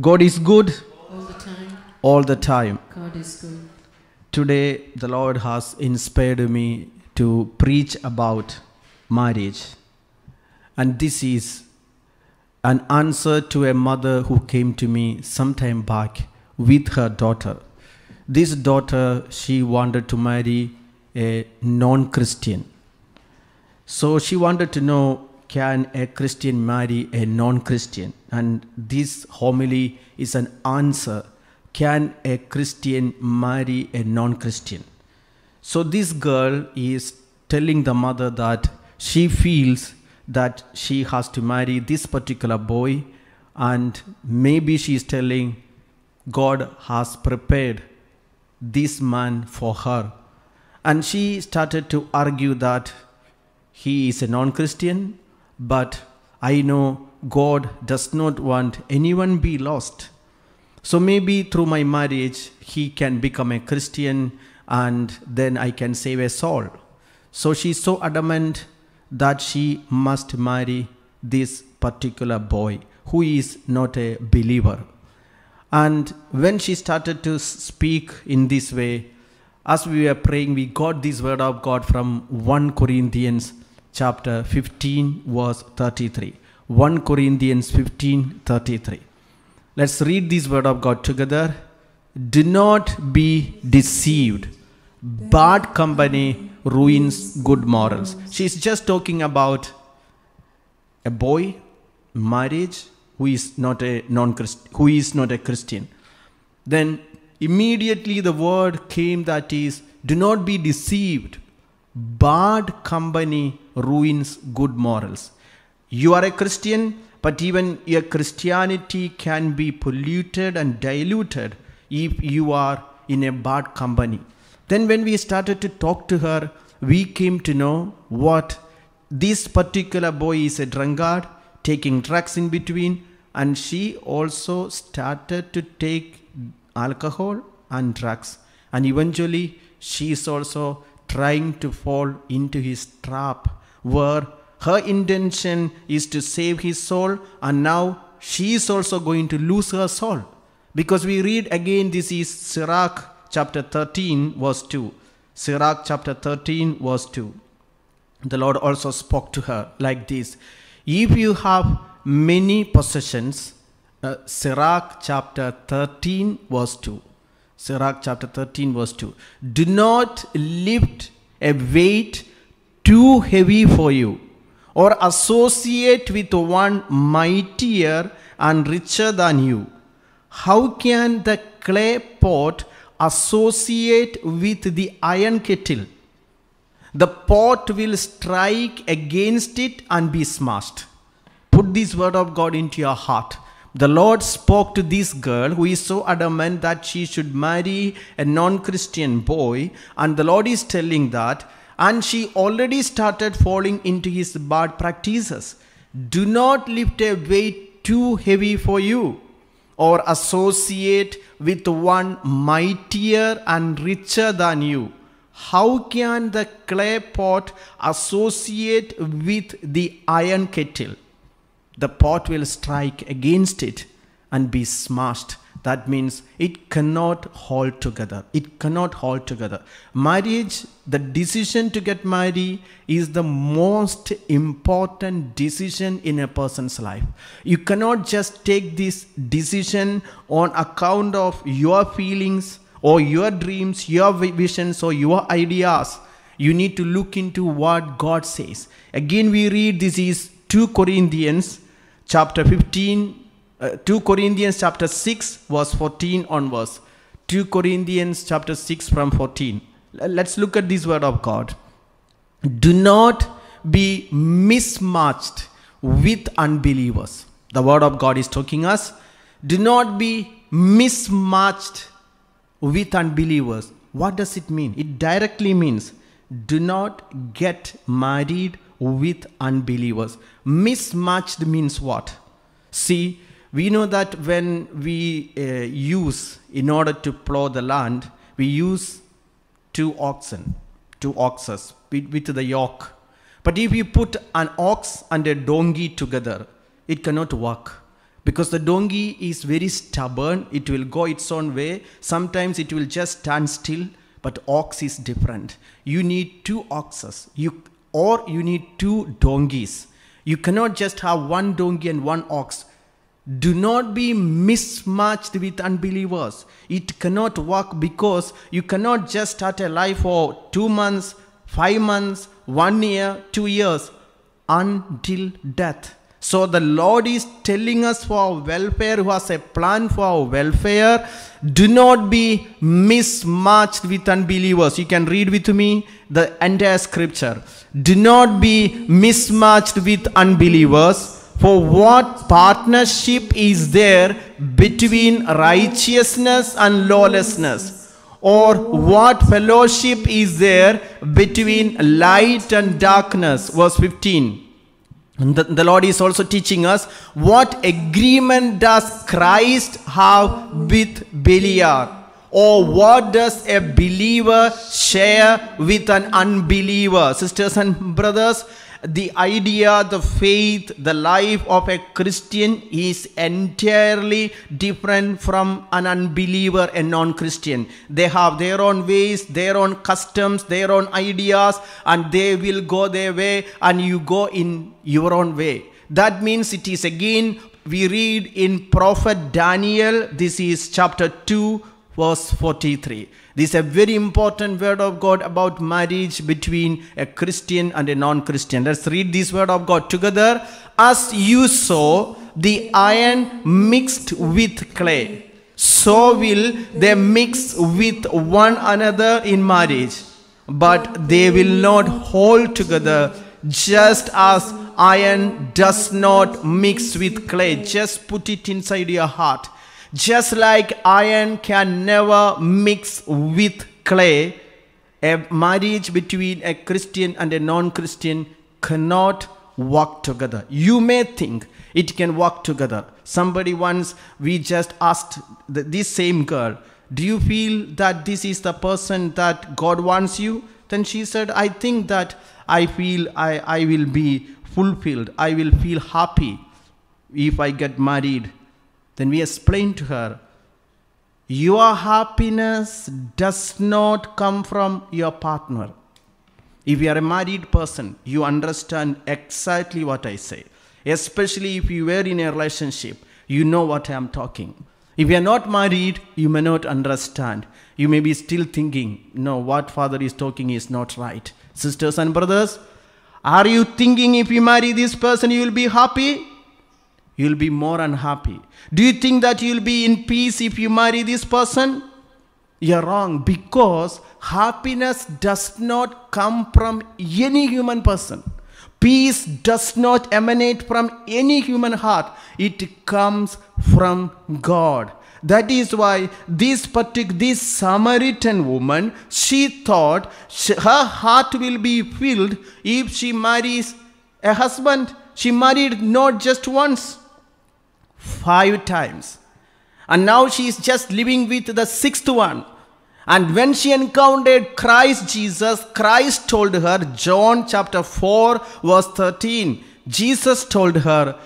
God is good all the time. All the time. God is good. Today, the Lord has inspired me to preach about marriage, and this is an answer to a mother who came to me sometime back with her daughter. This daughter, she wanted to marry a non Christian. So she wanted to know can a Christian marry a non Christian? And this homily is an answer can a Christian marry a non Christian? So this girl is telling the mother that she feels that she has to marry this particular boy, and maybe she is telling God has prepared this man for her. And she started to argue that he is a non Christian, but I know God does not want anyone be lost. So maybe through my marriage, he can become a Christian and then I can save a soul. So she's so adamant that she must marry this particular boy who is not a believer. And when she started to speak in this way, as we were praying, we got this word of God from 1 Corinthians chapter 15, verse 33. 1 Corinthians 15 33. Let's read this word of God together. Do not be deceived. Bad company ruins good morals. She's just talking about a boy, marriage, who is not a non who is not a Christian. Then immediately the word came that is, do not be deceived. Bad company ruins good morals. You are a Christian, but even your Christianity can be polluted and diluted if you are in a bad company. Then, when we started to talk to her, we came to know what this particular boy is a drunkard, taking drugs in between, and she also started to take alcohol and drugs. And eventually, she is also trying to fall into his trap where her intention is to save his soul, and now she is also going to lose her soul. Because we read again, this is Sirach chapter 13, verse 2. Sirach chapter 13, verse 2. The Lord also spoke to her like this If you have many possessions, uh, Sirach chapter 13, verse 2. Sirach chapter 13, verse 2. Do not lift a weight too heavy for you, or associate with one mightier and richer than you. How can the clay pot associate with the iron kettle, the pot will strike against it and be smashed. Put this word of God into your heart. The Lord spoke to this girl who is so adamant that she should marry a non Christian boy, and the Lord is telling that, and she already started falling into his bad practices. Do not lift a weight too heavy for you or associate with one mightier and richer than you? How can the clay pot associate with the iron kettle? The pot will strike against it and be smashed that means it cannot hold together. It cannot hold together. Marriage, the decision to get married is the most important decision in a person's life. You cannot just take this decision on account of your feelings or your dreams, your visions or your ideas. You need to look into what God says. Again, we read this is 2 Corinthians chapter 15 uh, 2 Corinthians chapter 6 verse 14 onwards. 2 Corinthians chapter 6 from 14. Let's look at this word of God. Do not be mismatched with unbelievers. The word of God is talking us. Do not be mismatched with unbelievers. What does it mean? It directly means do not get married with unbelievers. Mismatched means what? See, we know that when we uh, use, in order to plow the land, we use two oxen, two oxes with, with the yoke. But if you put an ox and a donkey together, it cannot work because the donkey is very stubborn. It will go its own way. Sometimes it will just stand still, but ox is different. You need two oxes you, or you need two donkeys. You cannot just have one donkey and one ox. Do not be mismatched with unbelievers. It cannot work because you cannot just start a life for two months, five months, one year, two years until death. So the Lord is telling us for our welfare, who has a plan for our welfare. Do not be mismatched with unbelievers. You can read with me the entire scripture. Do not be mismatched with unbelievers for what partnership is there between righteousness and lawlessness? Or what fellowship is there between light and darkness? Verse 15. The, the, Lord is also teaching us what agreement does Christ have with Belial? Or what does a believer share with an unbeliever? Sisters and brothers, the idea, the faith, the life of a Christian is entirely different from an unbeliever and non Christian. They have their own ways, their own customs, their own ideas, and they will go their way, and you go in your own way. That means it is again, we read in Prophet Daniel, this is chapter 2, verse 43. This is a very important word of God about marriage between a Christian and a non-Christian. Let's read this word of God together. As you saw the iron mixed with clay, so will they mix with one another in marriage. But they will not hold together just as iron does not mix with clay. Just put it inside your heart just like iron can never mix with clay, a marriage between a Christian and a non Christian cannot work together. You may think it can work together. Somebody once, we just asked the, this same girl, Do you feel that this is the person that God wants you? Then she said, I think that I feel I, I will be fulfilled. I will feel happy if I get married then we explained to her, Your happiness does not come from your partner. If you are a married person, you understand exactly what I say. Especially if you were in a relationship, you know what I am talking. If you are not married, you may not understand. You may be still thinking, no, what father is talking is not right. Sisters and brothers, are you thinking if you marry this person, you will be happy? you'll be more unhappy. Do you think that you'll be in peace if you marry this person? You're wrong because happiness does not come from any human person. Peace does not emanate from any human heart. It comes from God. That is why this particular this Samaritan woman, she thought she, her heart will be filled if she marries a husband. She married not just once five times. And now she is just living with the sixth one. And when she encountered Christ Jesus, Christ told her, John chapter 4, verse 13, Jesus told her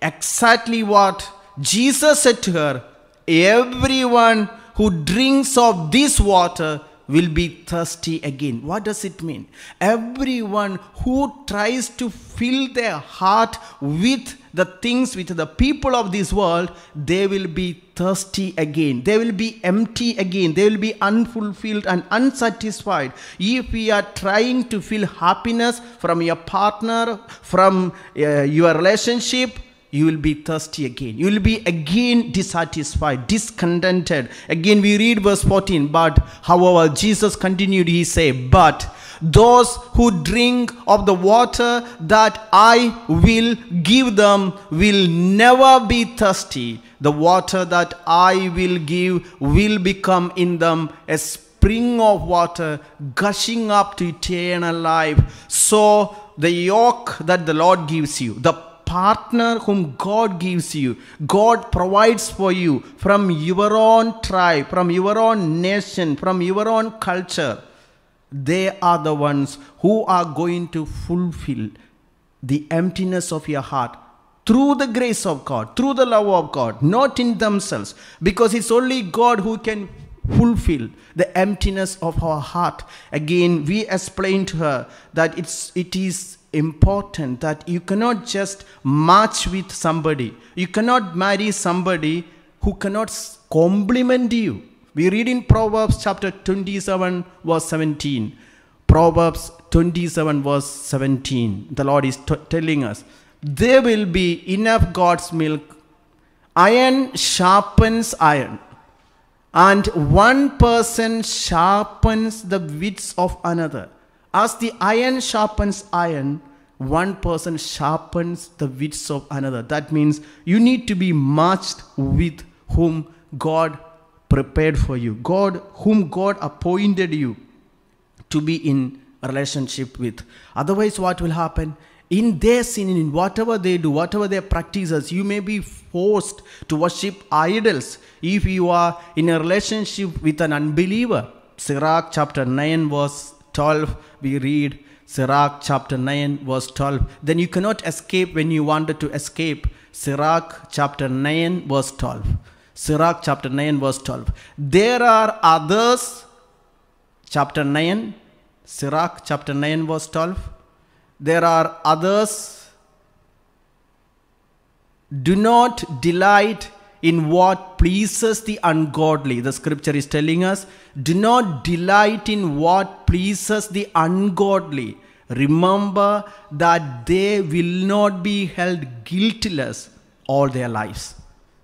exactly what Jesus said to her Everyone who drinks of this water will be thirsty again. What does it mean? Everyone who tries to fill their heart with the things which the people of this world, they will be thirsty again. They will be empty again. They will be unfulfilled and unsatisfied. If we are trying to feel happiness from your partner, from uh, your relationship, you will be thirsty again. You will be again dissatisfied, discontented. Again, we read verse 14, but however, Jesus continued, he said, but those who drink of the water that I will give them will never be thirsty. The water that I will give will become in them a spring of water gushing up to eternal life. So the yoke that the Lord gives you, the partner whom God gives you, God provides for you from your own tribe, from your own nation, from your own culture. They are the ones who are going to fulfill the emptiness of your heart through the grace of God, through the love of God, not in themselves, because it's only God who can fulfill the emptiness of our heart. Again, we explained to her that it's, it is important that you cannot just match with somebody. You cannot marry somebody who cannot compliment you. We read in Proverbs chapter 27, verse 17. Proverbs 27, verse 17. The Lord is telling us, There will be enough God's milk. Iron sharpens iron, and one person sharpens the wits of another. As the iron sharpens iron, one person sharpens the wits of another. That means you need to be matched with whom God prepared for you. God, whom God appointed you to be in relationship with. Otherwise, what will happen? In their sin, in whatever they do, whatever their practices, you may be forced to worship idols if you are in a relationship with an unbeliever. Sirach chapter 9, verse 12, we read Sirach chapter 9, verse 12. Then you cannot escape when you wanted to escape. Sirach chapter 9, verse 12. Sirach chapter 9 verse 12. There are others, chapter 9, Sirach chapter 9 verse 12. There are others, do not delight in what pleases the ungodly. The scripture is telling us, do not delight in what pleases the ungodly. Remember that they will not be held guiltless all their lives.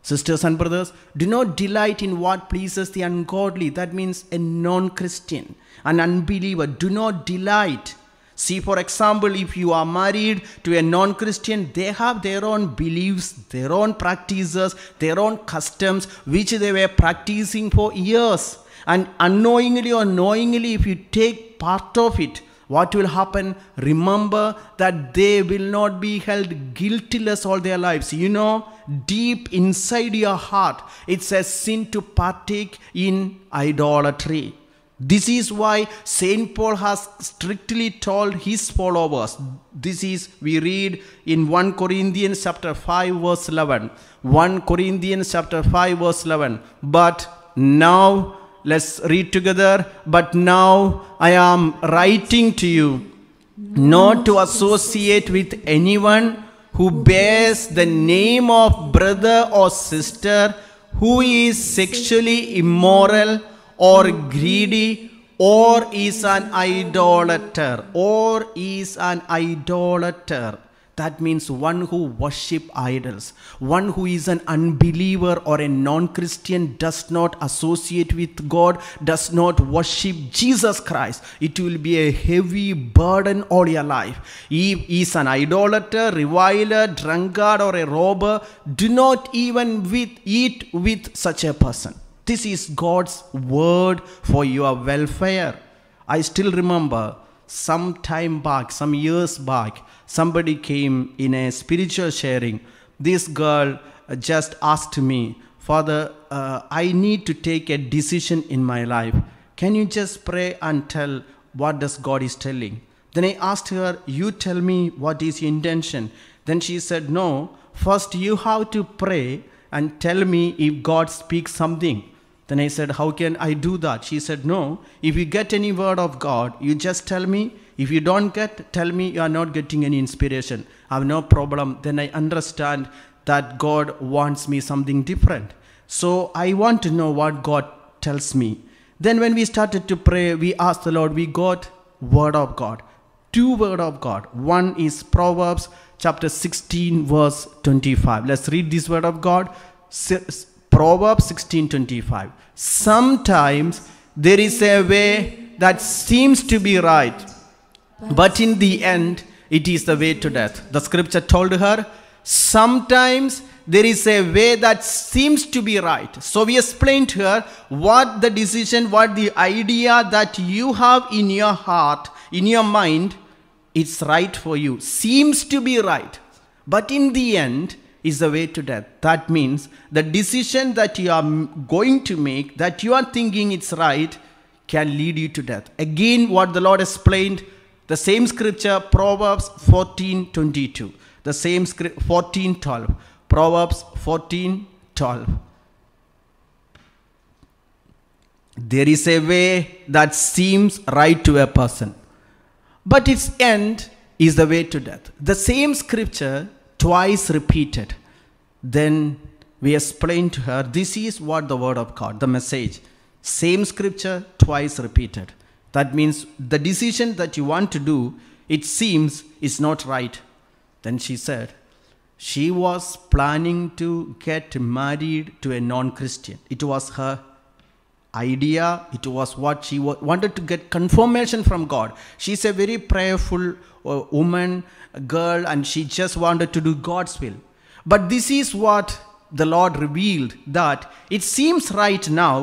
Sisters and brothers, do not delight in what pleases the ungodly. That means a non Christian, an unbeliever. Do not delight. See, for example, if you are married to a non Christian, they have their own beliefs, their own practices, their own customs, which they were practicing for years. And unknowingly or knowingly, if you take part of it, what will happen? Remember that they will not be held guiltless all their lives. You know, deep inside your heart, it's a sin to partake in idolatry. This is why St. Paul has strictly told his followers. This is, we read in 1 Corinthians chapter 5 verse 11. 1 Corinthians chapter 5 verse 11. But now let's read together. But now I am writing to you not to associate with anyone who bears the name of brother or sister who is sexually immoral or greedy or is an idolater or is an idolater that means one who worship idols, one who is an unbeliever or a non-Christian does not associate with God, does not worship Jesus Christ. It will be a heavy burden all your life. If he is an idolater, reviler, drunkard or a robber, do not even with, eat with such a person. This is God's word for your welfare. I still remember some time back, some years back, somebody came in a spiritual sharing. This girl uh, just asked me, Father, uh, I need to take a decision in my life. Can you just pray and tell what does God is telling? Then I asked her, You tell me what is your intention. Then she said, No, first you have to pray and tell me if God speaks something. Then I said, How can I do that? She said, No, if you get any word of God, you just tell me. If you don't get, tell me you are not getting any inspiration. I have no problem. Then I understand that God wants me something different. So I want to know what God tells me. Then when we started to pray, we asked the Lord, we got word of God. Two word of God. One is Proverbs chapter 16 verse 25. Let's read this word of God. Proverbs 16:25. Sometimes there is a way that seems to be right, but in the end it is the way to death. The scripture told her, sometimes there is a way that seems to be right. So we explained to her what the decision, what the idea that you have in your heart, in your mind, it's right for you, seems to be right. But in the end, is the way to death. That means the decision that you are going to make, that you are thinking it's right, can lead you to death. Again, what the Lord explained, the same scripture, Proverbs 14 22. The same script, 14 12. Proverbs 14 12. There is a way that seems right to a person, but its end is the way to death. The same scripture twice repeated. Then we explained to her this is what the Word of God, the message. Same scripture, twice repeated. That means the decision that you want to do, it seems, is not right. Then she said, she was planning to get married to a non Christian. It was her idea it was what she wanted to get confirmation from god she's a very prayerful uh, woman girl and she just wanted to do god's will but this is what the lord revealed that it seems right now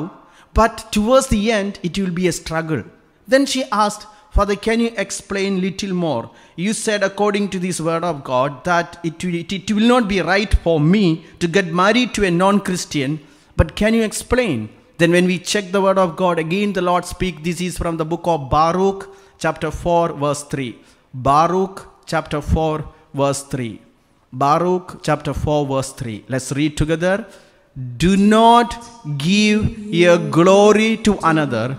but towards the end it will be a struggle then she asked father can you explain little more you said according to this word of god that it, it, it will not be right for me to get married to a non-christian but can you explain then when we check the word of God, again the Lord speak. This is from the book of Baruch chapter 4 verse 3. Baruch chapter 4 verse 3. Baruch chapter 4 verse 3. Let's read together. Do not give your glory to another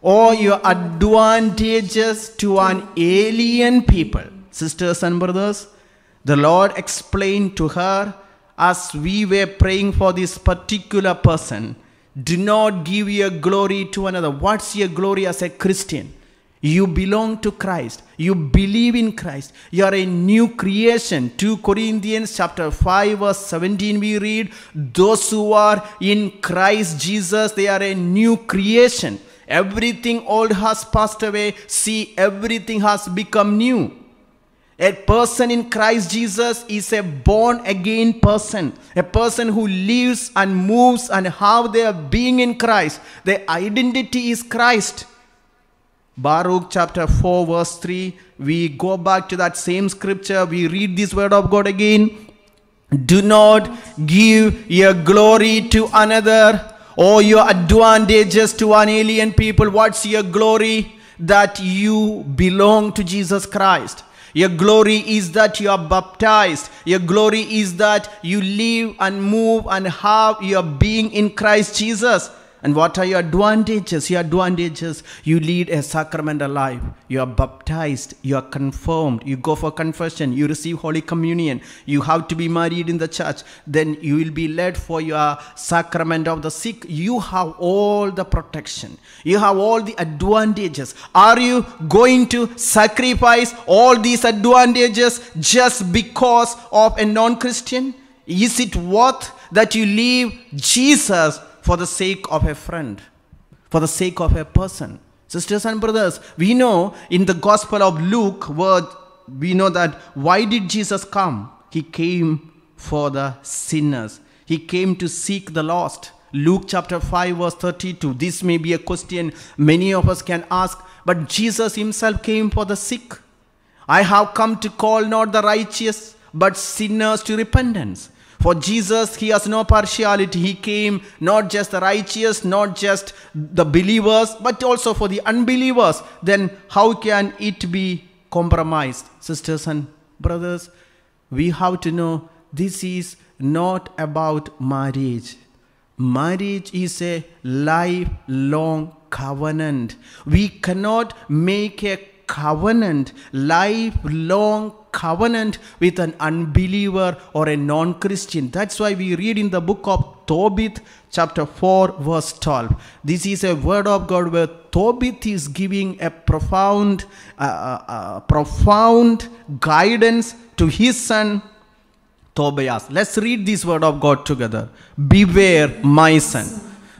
or your advantages to an alien people. Sisters and brothers, the Lord explained to her as we were praying for this particular person do not give your glory to another. What's your glory as a Christian? You belong to Christ. You believe in Christ. You are a new creation. 2 Corinthians chapter 5 verse 17 we read, Those who are in Christ Jesus, they are a new creation. Everything old has passed away. See, everything has become new. A person in Christ Jesus is a born again person, a person who lives and moves and how they are being in Christ. Their identity is Christ. Baruch chapter 4, verse 3, we go back to that same scripture, we read this word of God again. Do not give your glory to another or your advantages to an alien people. What's your glory? That you belong to Jesus Christ your glory is that you are baptized. Your glory is that you live and move and have your being in Christ Jesus. And what are your advantages? Your advantages, you lead a sacramental life. You are baptized, you are confirmed, you go for confession, you receive Holy Communion, you have to be married in the church, then you will be led for your sacrament of the sick. You have all the protection, you have all the advantages. Are you going to sacrifice all these advantages just because of a non Christian? Is it worth that you leave Jesus for the sake of a friend, for the sake of a person. Sisters and brothers, we know in the Gospel of Luke, we know that why did Jesus come? He came for the sinners. He came to seek the lost. Luke chapter 5 verse 32. This may be a question many of us can ask, but Jesus himself came for the sick. I have come to call not the righteous, but sinners to repentance. For Jesus, he has no partiality. He came not just the righteous, not just the believers, but also for the unbelievers. Then how can it be compromised? Sisters and brothers, we have to know this is not about marriage. Marriage is a lifelong covenant. We cannot make a covenant, lifelong covenant with an unbeliever or a non Christian. That's why we read in the book of Tobit, chapter 4, verse 12. This is a word of God where Tobit is giving a profound, uh, uh, uh profound guidance to his son Tobias. Let's read this word of God together. Beware, my son,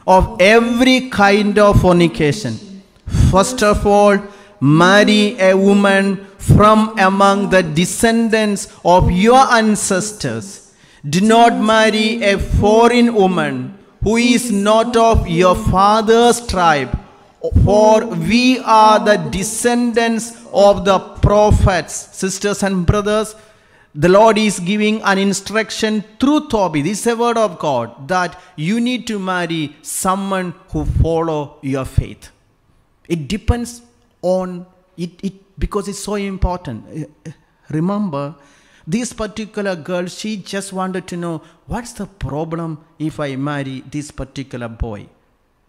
of every kind of fornication. First of all, marry a woman from among the descendants of your ancestors. Do not marry a foreign woman who is not of your father's tribe, for we are the descendants of the prophets. Sisters and brothers, the Lord is giving an instruction through Toby. This is a word of God that you need to marry someone who follow your faith. It depends on it, it because it's so important. Eh, eh, remember, this particular girl, she just wanted to know what's the problem if I marry this particular boy.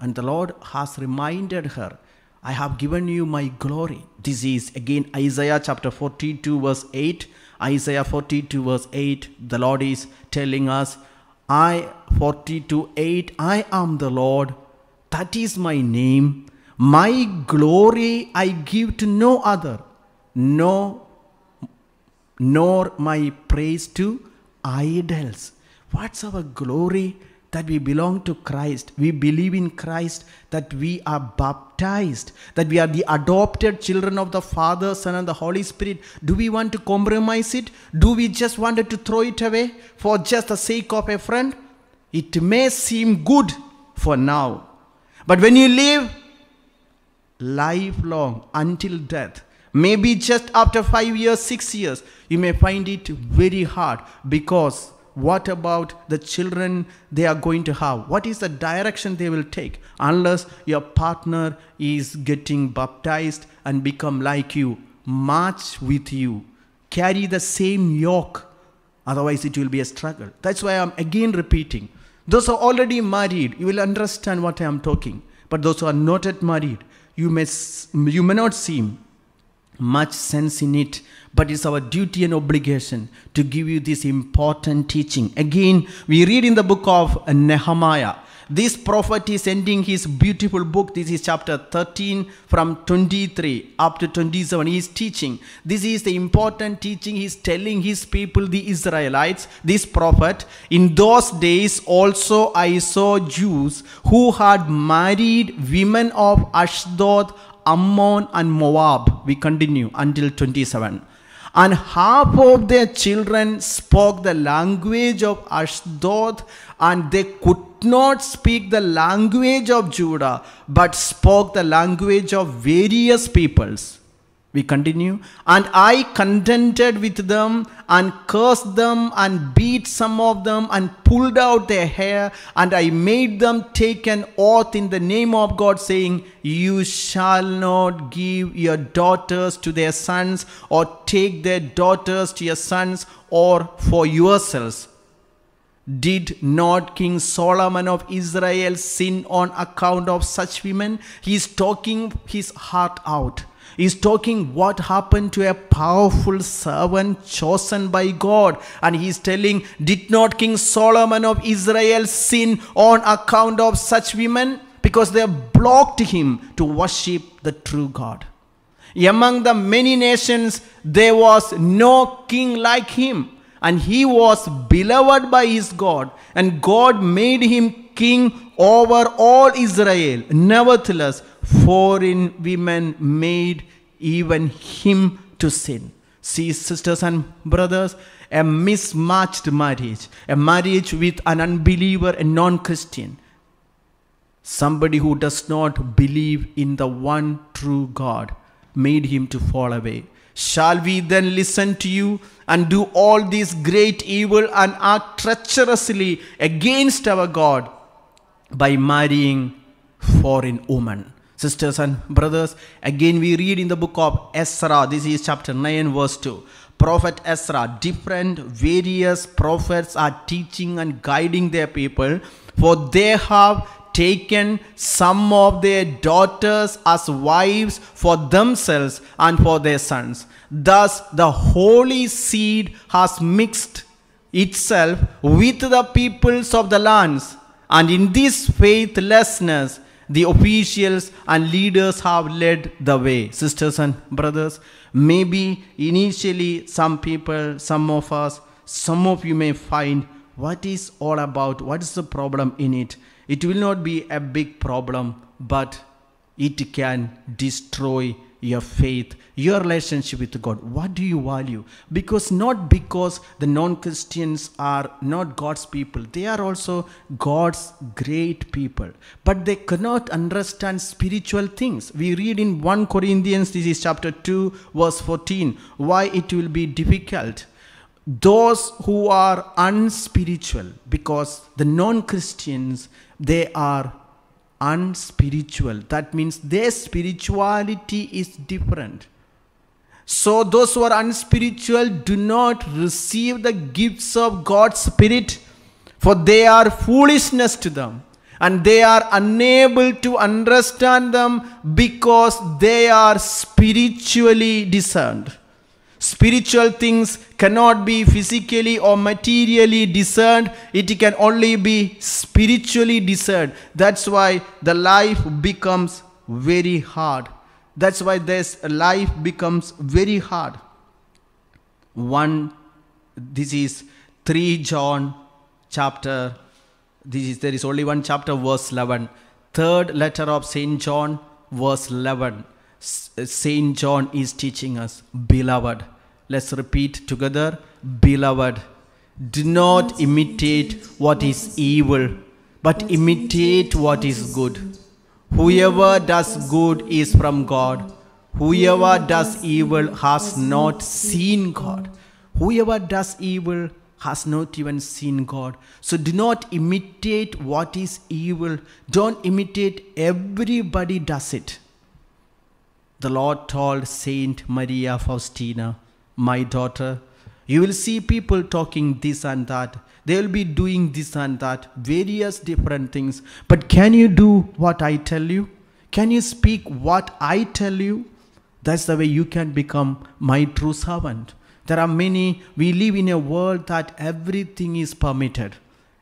And the Lord has reminded her, I have given you my glory. This is again Isaiah chapter 42, verse 8. Isaiah 42, verse 8. The Lord is telling us, I 42, 8, I am the Lord. That is my name. My glory I give to no other, no, nor my praise to idols. What's our glory? That we belong to Christ, we believe in Christ, that we are baptized, that we are the adopted children of the Father, Son, and the Holy Spirit. Do we want to compromise it? Do we just want to throw it away for just the sake of a friend? It may seem good for now, but when you live lifelong until death maybe just after 5 years 6 years you may find it very hard because what about the children they are going to have what is the direction they will take unless your partner is getting baptized and become like you march with you carry the same yoke otherwise it will be a struggle that's why i'm again repeating those who are already married you will understand what i am talking but those who are not yet married you may, you may not seem much sense in it, but it's our duty and obligation to give you this important teaching. Again, we read in the book of Nehemiah. This prophet is ending his beautiful book. This is chapter 13 from 23 up to 27. He is teaching. This is the important teaching. He is telling his people, the Israelites, this prophet, in those days also I saw Jews who had married women of Ashdod, Ammon and Moab. We continue until 27. And half of their children spoke the language of Ashdod, and they could not speak the language of Judah, but spoke the language of various peoples. We continue. And I contended with them and cursed them and beat some of them and pulled out their hair. And I made them take an oath in the name of God, saying, You shall not give your daughters to their sons, or take their daughters to your sons, or for yourselves. Did not King Solomon of Israel sin on account of such women? He is talking his heart out is talking what happened to a powerful servant chosen by God. And he is telling, Did not King Solomon of Israel sin on account of such women? Because they blocked him to worship the true God. Among the many nations, there was no king like him. And he was beloved by his God. And God made him king over all Israel. Nevertheless, foreign women made even him to sin. See, sisters and brothers, a mismatched marriage, a marriage with an unbeliever, a non Christian, somebody who does not believe in the one true God, made him to fall away. Shall we then listen to you and do all this great evil and act treacherously against our God by marrying foreign women? Sisters and brothers, again we read in the book of Ezra, this is chapter 9, verse 2. Prophet Ezra, different various prophets are teaching and guiding their people, for they have taken some of their daughters as wives for themselves and for their sons. Thus, the holy seed has mixed itself with the peoples of the lands, and in this faithlessness, the officials and leaders have led the way. Sisters and brothers, maybe initially some people, some of us, some of you may find what is all about, what is the problem in it. It will not be a big problem, but it can destroy your faith, your relationship with God. What do you value? Because not because the non Christians are not God's people, they are also God's great people. But they cannot understand spiritual things. We read in 1 Corinthians, this is chapter 2, verse 14, why it will be difficult those who are unspiritual because the non-christians they are unspiritual. That means their spirituality is different. So those who are unspiritual do not receive the gifts of God's Spirit, for they are foolishness to them, and they are unable to understand them because they are spiritually discerned. Spiritual things cannot be physically or materially discerned. It can only be spiritually discerned. That's why the life becomes very hard. That's why this life becomes very hard. One, this is 3 John chapter, this is, there is only one chapter, verse 11. Third letter of St. John, verse 11. St. John is teaching us, Beloved, Let's repeat together. Beloved, do not imitate what is evil, but imitate what is good. Whoever does good is from God. Whoever does evil has not seen God. Whoever does evil has not even seen God. So do not imitate what is evil. Don't imitate everybody does it. The Lord told Saint Maria Faustina, my daughter, you will see people talking this and that. They will be doing this and that, various different things. But can you do what I tell you? Can you speak what I tell you? That's the way you can become my true servant. There are many, we live in a world that everything is permitted.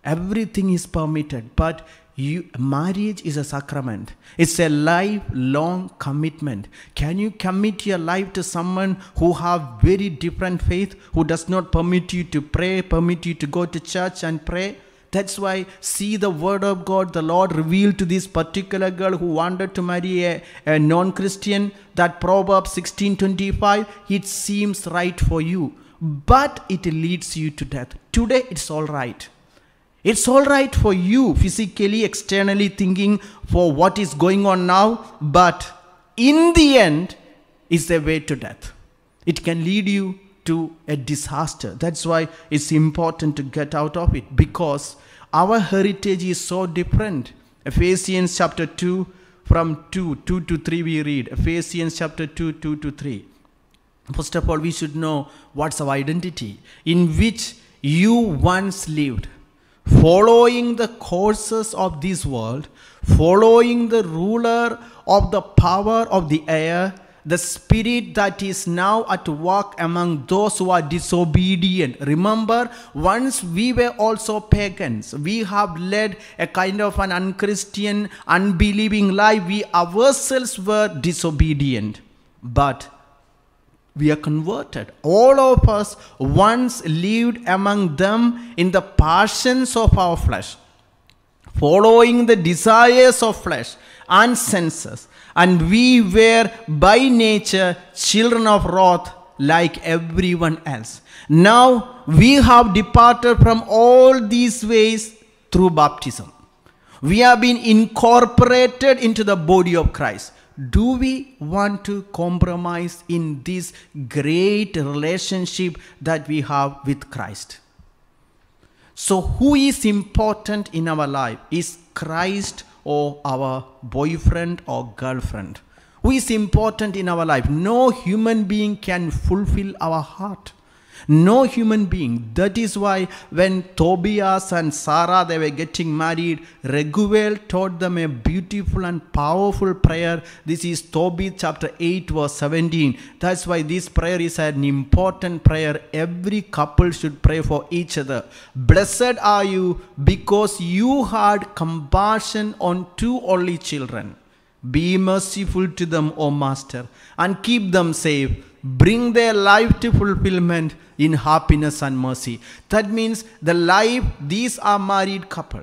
Everything is permitted, but you, marriage is a sacrament. It's a lifelong commitment. Can you commit your life to someone who have very different faith, who does not permit you to pray, permit you to go to church and pray? That's why see the word of God, the Lord revealed to this particular girl who wanted to marry a, a non-Christian that Proverbs 16:25, it seems right for you, but it leads you to death. Today it's all right. It's all right for you physically, externally thinking for what is going on now, but in the end, it's a way to death. It can lead you to a disaster. That's why it's important to get out of it because our heritage is so different. Ephesians chapter 2, from 2, 2 to 3, we read Ephesians chapter 2, 2 to 3. First of all, we should know what's our identity, in which you once lived following the courses of this world, following the ruler of the power of the air, the spirit that is now at work among those who are disobedient. Remember, once we were also pagans. We have led a kind of an unchristian, unbelieving life. We ourselves were disobedient. But we are converted. All of us once lived among them in the passions of our flesh, following the desires of flesh and senses, and we were by nature children of wrath like everyone else. Now we have departed from all these ways through baptism. We have been incorporated into the body of Christ do we want to compromise in this great relationship that we have with Christ? So, who is important in our life? Is Christ or our boyfriend or girlfriend? Who is important in our life? No human being can fulfill our heart. No human being. That is why when Tobias and Sarah they were getting married, Reguel taught them a beautiful and powerful prayer. This is Tobit chapter 8 verse 17. That's why this prayer is an important prayer. Every couple should pray for each other. Blessed are you because you had compassion on two only children. Be merciful to them, O Master, and keep them safe bring their life to fulfillment in happiness and mercy. That means the life, these are married couple.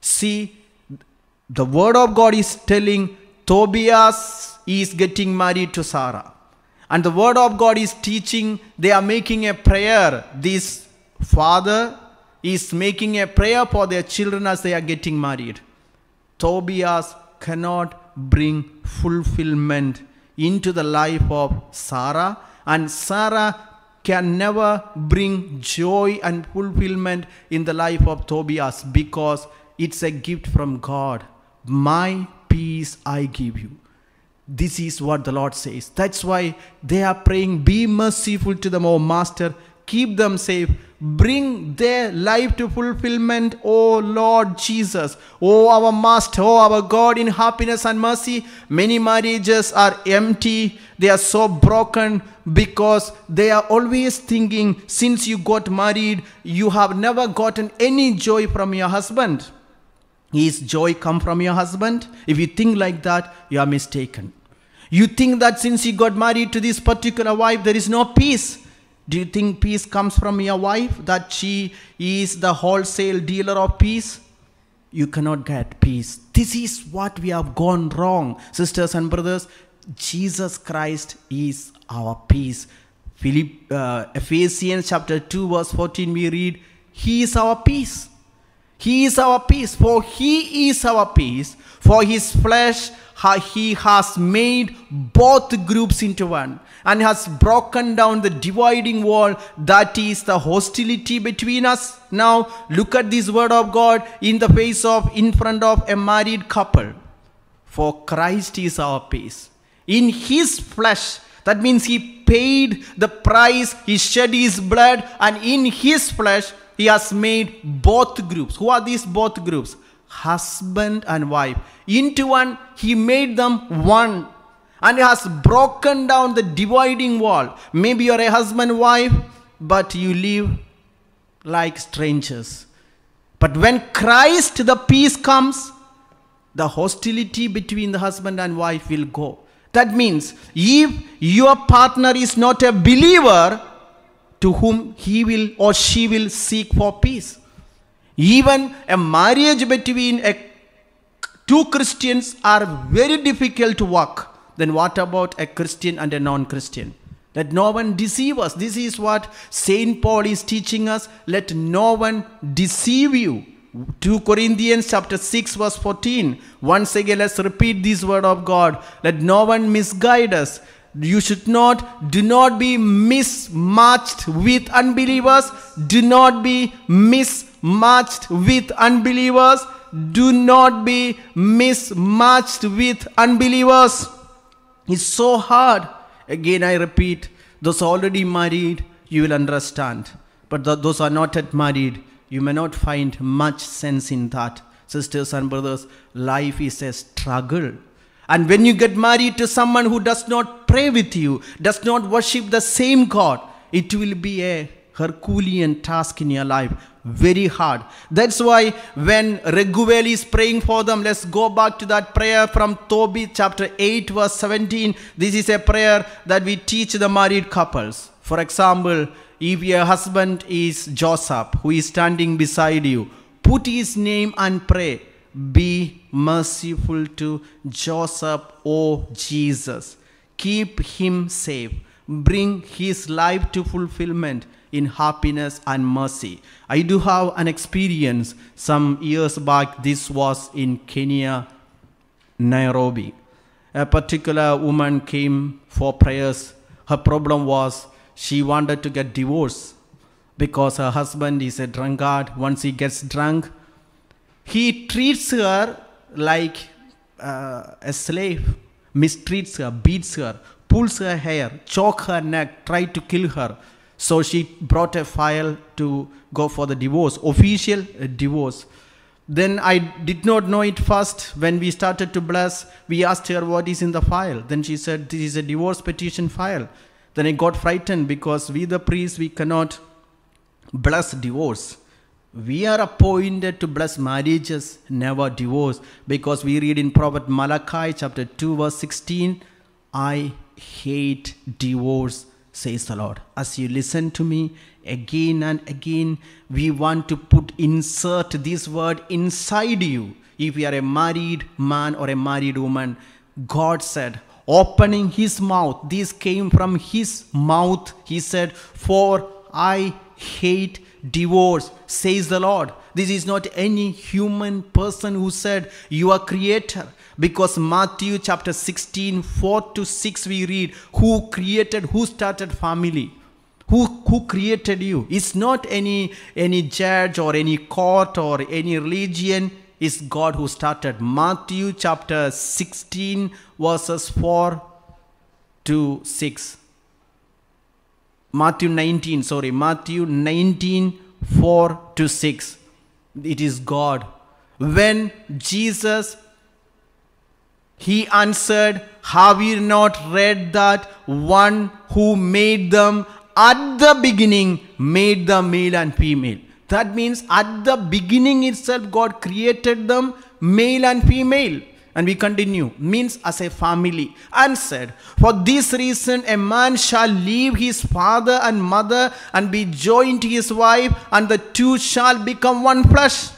See, the word of God is telling Tobias is getting married to Sarah. And the word of God is teaching, they are making a prayer. This father is making a prayer for their children as they are getting married. Tobias cannot bring fulfillment into the life of Sarah, and Sarah can never bring joy and fulfillment in the life of Tobias because it's a gift from God. My peace I give you. This is what the Lord says. That's why they are praying, Be merciful to them, O Master, keep them safe. Bring their life to fulfillment, O Lord Jesus. O our Master, O our God in happiness and mercy. Many marriages are empty, they are so broken because they are always thinking since you got married, you have never gotten any joy from your husband. Is joy come from your husband? If you think like that, you are mistaken. You think that since you got married to this particular wife, there is no peace. Do you think peace comes from your wife? That she is the wholesale dealer of peace? You cannot get peace. This is what we have gone wrong, sisters and brothers. Jesus Christ is our peace. uh, Ephesians chapter 2, verse 14, we read, He is our peace. He is our peace, for He is our peace, for His flesh he has made both groups into one and has broken down the dividing wall that is the hostility between us. Now look at this word of God in the face of, in front of a married couple. For Christ is our peace. In his flesh, that means he paid the price, he shed his blood and in his flesh, he has made both groups. Who are these both groups? husband and wife. Into one, he made them one. And he has broken down the dividing wall. Maybe you're a husband, wife, but you live like strangers. But when Christ, the peace comes, the hostility between the husband and wife will go. That means if your partner is not a believer to whom he will or she will seek for peace, even a marriage between a, two Christians are very difficult to work. Then what about a Christian and a non-Christian? Let no one deceive us. This is what St. Paul is teaching us. Let no one deceive you. 2 Corinthians chapter 6 verse 14. Once again, let's repeat this word of God. Let no one misguide us. You should not, do not be mismatched with unbelievers. Do not be mis matched with unbelievers. Do not be mismatched with unbelievers. It's so hard. Again, I repeat those already married, you will understand. But those are not yet married, you may not find much sense in that. Sisters and brothers, life is a struggle. And when you get married to someone who does not pray with you, does not worship the same God, it will be a Herculean task in your life. Very hard. That's why when Reguel is praying for them, let's go back to that prayer from Tobit chapter 8 verse 17. This is a prayer that we teach the married couples. For example, if your husband is Joseph, who is standing beside you, put his name and pray. Be merciful to Joseph, O Jesus. Keep him safe. Bring his life to fulfillment in happiness and mercy. I do have an experience some years back. This was in Kenya, Nairobi. A particular woman came for prayers. Her problem was she wanted to get divorced because her husband is a drunkard. Once he gets drunk, he treats her like uh, a slave, mistreats her, beats her, pulls her hair, choke her neck, try to kill her. So she brought a file to go for the divorce, official uh, divorce. Then I did not know it first. When we started to bless, we asked her what is in the file. Then she said, This is a divorce petition file. Then I got frightened because we, the priests, we cannot bless divorce. We are appointed to bless marriages, never divorce, because we read in Prophet Malachi chapter 2, verse 16, I hate divorce says the Lord. As you listen to me again and again, we want to put insert this word inside you. If you are a married man or a married woman, God said, opening his mouth, this came from his mouth. He said, For I hate divorce, says the Lord. This is not any human person who said, You are creator because Matthew chapter 16 4 to 6 we read who created who started family who who created you it's not any any judge or any court or any religion it's God who started Matthew chapter 16 verses 4 to 6 Matthew 19 sorry Matthew 19 4 to 6 it is God when Jesus he answered, Have you not read that one who made them at the beginning made them male and female? That means at the beginning itself, God created them male and female. And we continue, means as a family, and said, For this reason, a man shall leave his father and mother and be joined to his wife, and the two shall become one flesh.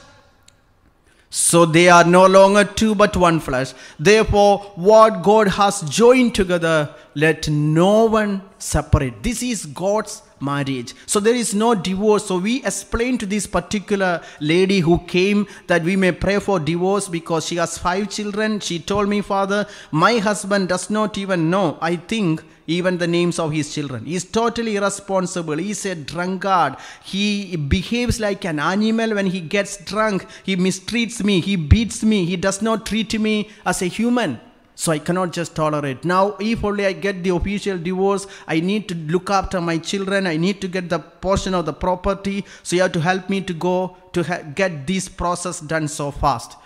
So they are no longer two but one flesh. Therefore, what God has joined together, let no one separate. This is God's marriage. So there is no divorce. So we explained to this particular lady who came that we may pray for divorce because she has five children. She told me, Father, my husband does not even know, I think, even the names of his children. He's totally irresponsible. He's a drunkard. He behaves like an animal when he gets drunk. He mistreats me. He beats me. He does not treat me as a human so i cannot just tolerate now if only i get the official divorce i need to look after my children i need to get the portion of the property so you have to help me to go to get this process done so fast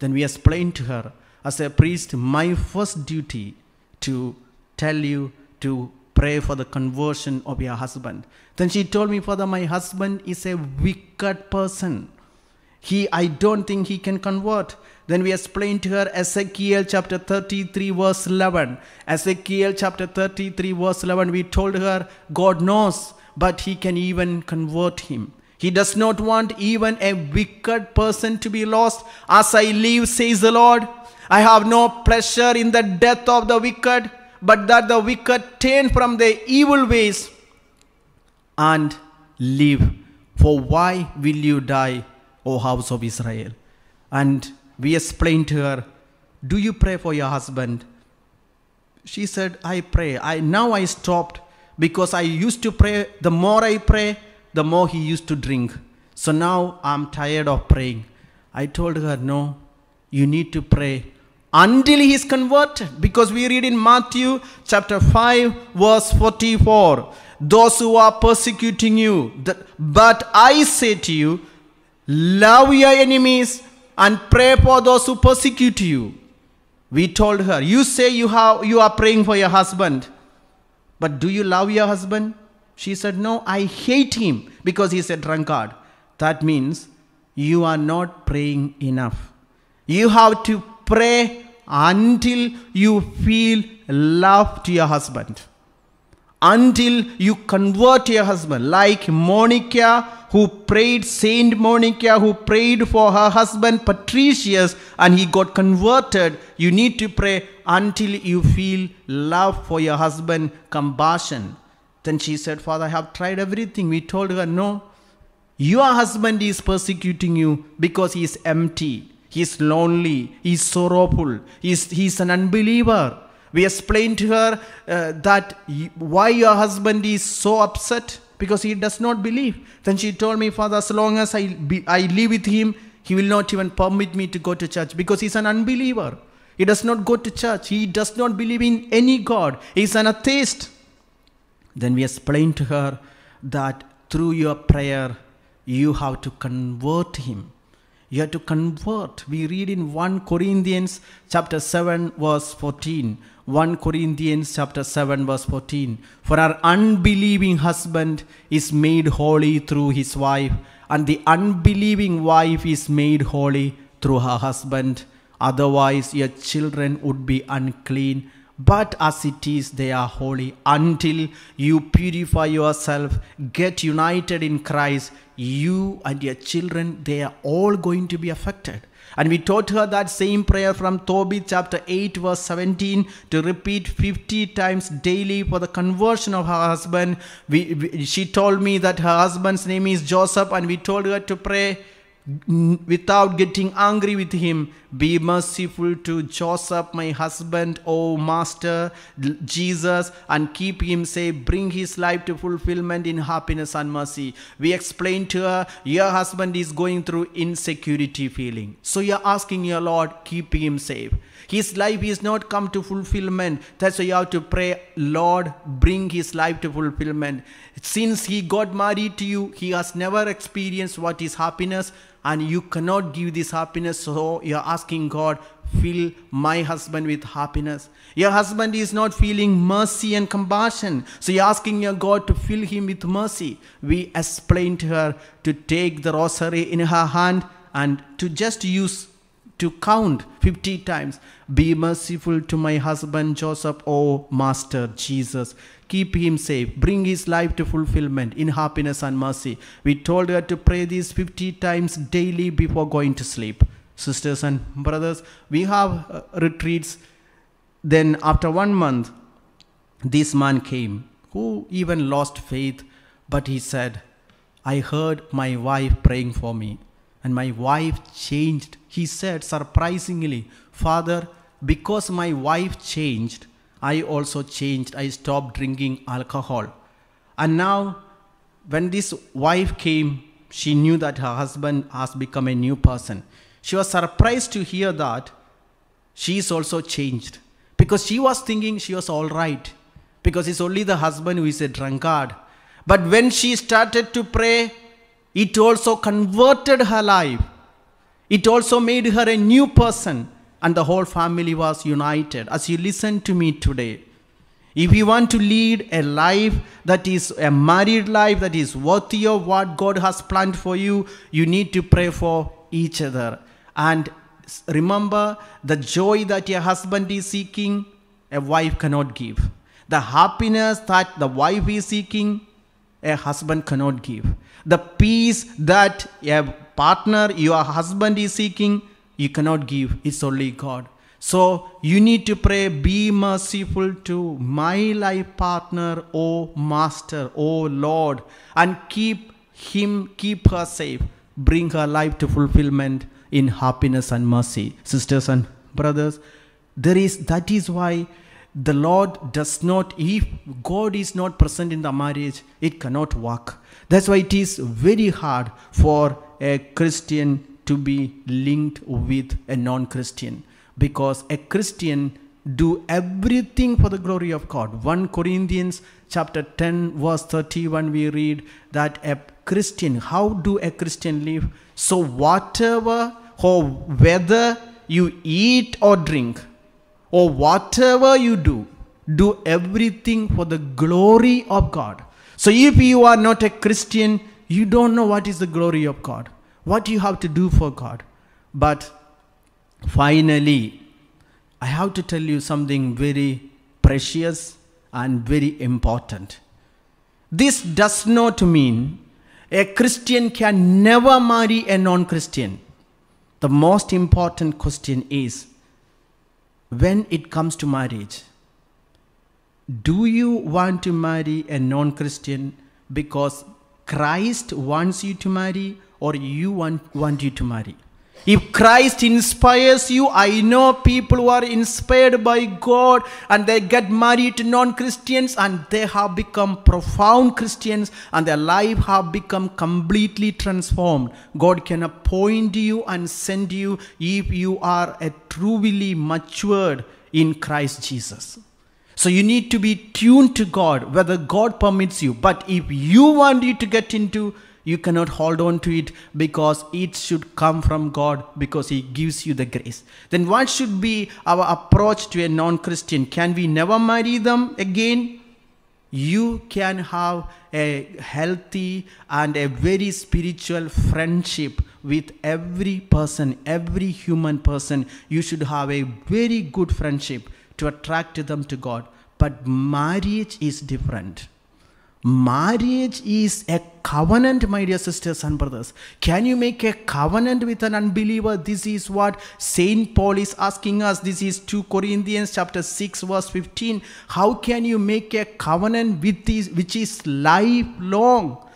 then we explained to her as a priest my first duty to tell you to pray for the conversion of your husband then she told me father my husband is a wicked person he i don't think he can convert then we explained to her Ezekiel chapter 33 verse 11. Ezekiel chapter 33 verse 11 we told her God knows but he can even convert him. He does not want even a wicked person to be lost. As I live says the Lord, I have no pleasure in the death of the wicked but that the wicked turn from their evil ways and live. For why will you die, O house of Israel? And we explained to her, Do you pray for your husband? She said, I pray. I now I stopped because I used to pray. The more I pray, the more he used to drink. So now I'm tired of praying. I told her, No, you need to pray until he is converted. Because we read in Matthew chapter 5, verse 44 Those who are persecuting you, but I say to you, love your enemies, and pray for those who persecute you. We told her, you say you, have, you are praying for your husband, but do you love your husband? She said, no, I hate him because he's a drunkard. That means you are not praying enough. You have to pray until you feel love to your husband until you convert your husband. Like Monica, who prayed, Saint Monica, who prayed for her husband Patricius and he got converted. You need to pray until you feel love for your husband, compassion. Then she said, Father, I have tried everything. We told her, No, your husband is persecuting you because he is empty, he is lonely, he is sorrowful, he is, he is an unbeliever. We explained to her uh, that why your husband is so upset because he does not believe. Then she told me, Father, as long as I, be, I live with him, he will not even permit me to go to church because he's an unbeliever. He does not go to church. He does not believe in any God. He's an atheist. Then we explained to her that through your prayer, you have to convert him. You have to convert. We read in 1 Corinthians chapter 7, verse 14. 1 Corinthians chapter 7 verse 14 for our unbelieving husband is made holy through his wife and the unbelieving wife is made holy through her husband otherwise your children would be unclean but as it is they are holy until you purify yourself get united in christ you and your children they are all going to be affected and we taught her that same prayer from Tobit chapter 8 verse 17 to repeat 50 times daily for the conversion of her husband. We, we she told me that her husband's name is Joseph and we told her to pray without getting angry with him. Be merciful to Joseph, my husband, O Master Jesus, and keep him safe. Bring his life to fulfillment in happiness and mercy. We explained to her, Your husband is going through insecurity feeling. So you're asking your Lord, keep him safe. His life is not come to fulfillment. That's why you have to pray, Lord, bring his life to fulfillment. Since he got married to you, he has never experienced what is happiness and you cannot give this happiness, so you're asking God, fill my husband with happiness. Your husband is not feeling mercy and compassion, so you're asking your God to fill him with mercy. We explained to her to take the rosary in her hand and to just use to count 50 times, Be merciful to my husband Joseph, O Master Jesus. Keep him safe. Bring his life to fulfillment in happiness and mercy. We told her to pray these 50 times daily before going to sleep. Sisters and brothers, we have uh, retreats. Then, after one month, this man came who even lost faith, but he said, I heard my wife praying for me. And my wife changed. He said surprisingly, Father, because my wife changed, I also changed. I stopped drinking alcohol. And now, when this wife came, she knew that her husband has become a new person. She was surprised to hear that she is also changed because she was thinking she was all right because it's only the husband who is a drunkard. But when she started to pray, it also converted her life. It also made her a new person, and the whole family was united. As you listen to me today, if you want to lead a life that is a married life that is worthy of what God has planned for you, you need to pray for each other. And remember the joy that your husband is seeking, a wife cannot give. The happiness that the wife is seeking, a husband cannot give. The peace that a partner, your husband is seeking, you cannot give. It's only God. So you need to pray, be merciful to my life partner, O Master, O Lord, and keep him, keep her safe. Bring her life to fulfillment in happiness and mercy. Sisters and brothers, there is that is why the Lord does not, if God is not present in the marriage, it cannot work. That's why it is very hard for a Christian to be linked with a non Christian because a Christian do everything for the glory of God. 1 Corinthians chapter 10 verse 31 we read that a Christian, how do a Christian live? So whatever or whether you eat or drink, or whatever you do, do everything for the glory of God. So if you are not a Christian, you don't know what is the glory of God, what you have to do for God. But finally, I have to tell you something very precious and very important. This does not mean a Christian can never marry a non Christian. The most important question is when it comes to marriage, do you want to marry a non Christian because Christ wants you to marry or you want, want you to marry? If Christ inspires you, I know people who are inspired by God and they get married to non-Christians and they have become profound Christians and their life have become completely transformed. God can appoint you and send you if you are a truly matured in Christ Jesus. So you need to be tuned to God whether God permits you. But if you want you to get into you cannot hold on to it because it should come from God because He gives you the grace. Then what should be our approach to a non Christian? Can we never marry them again? You can have a healthy and a very spiritual friendship with every person, every human person. You should have a very good friendship to attract them to God. But marriage is different. Marriage is a covenant, my dear sisters and brothers. Can you make a covenant with an unbeliever? This is what St. Paul is asking us. This is 2 Corinthians chapter 6, verse 15. How can you make a covenant with this which is lifelong?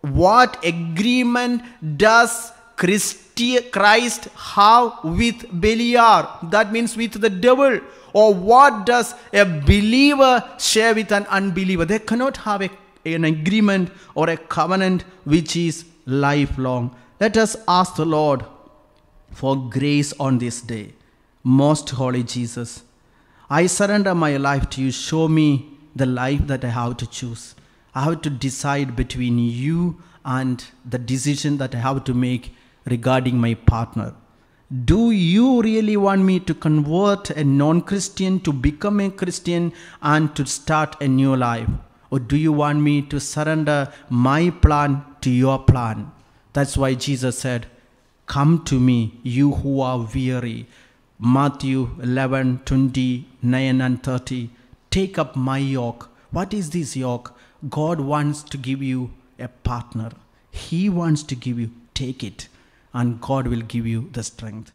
What agreement does Christ have with Beliar? That means with the devil. Or what does a believer share with an unbeliever? They cannot have a an agreement or a covenant which is lifelong. Let us ask the Lord for grace on this day. Most holy Jesus, I surrender my life to you. Show me the life that I have to choose. I have to decide between you and the decision that I have to make regarding my partner. Do you really want me to convert a non Christian to become a Christian and to start a new life? Or do you want me to surrender my plan to your plan? That's why Jesus said, Come to me, you who are weary. Matthew 11, 29 and 30. Take up my yoke. What is this yoke? God wants to give you a partner. He wants to give you, take it, and God will give you the strength.